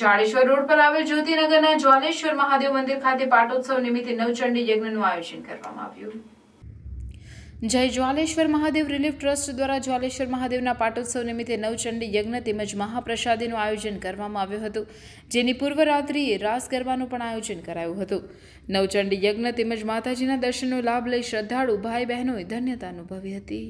Jadeshwar road પર આવેલ જ્યોતિનગરના જ્વાલેશ્વર મહાદેવ મંદિર ખાતે પાટોત્સવ નિમિત્તે નવચંડી યજ્ઞનું આયોજન કરવામાં આવ્યું જય જ્વાલેશ્વર મહાદેવ રિલીફ ટ્રસ્ટ દ્વારા જ્વાલેશ્વર મહાદેવના પાટોત્સવ નિમિત્તે નવચંડી યજ્ઞ તેમજ મહાપ્રસાદીનું આયોજન કરવામાં આવ્યું હતું જેની પૂર્વરાત્રિએ રાસ ગરબાનું પણ આયોજન કરાયું હતું નવચંડી યજ્ઞ તેમજ માતાજીના દર્શનનો લાભ લઈ શ્રદ્ધાળુ ભાઈ બહેનોએ ધન્યતા અનુભવી હતી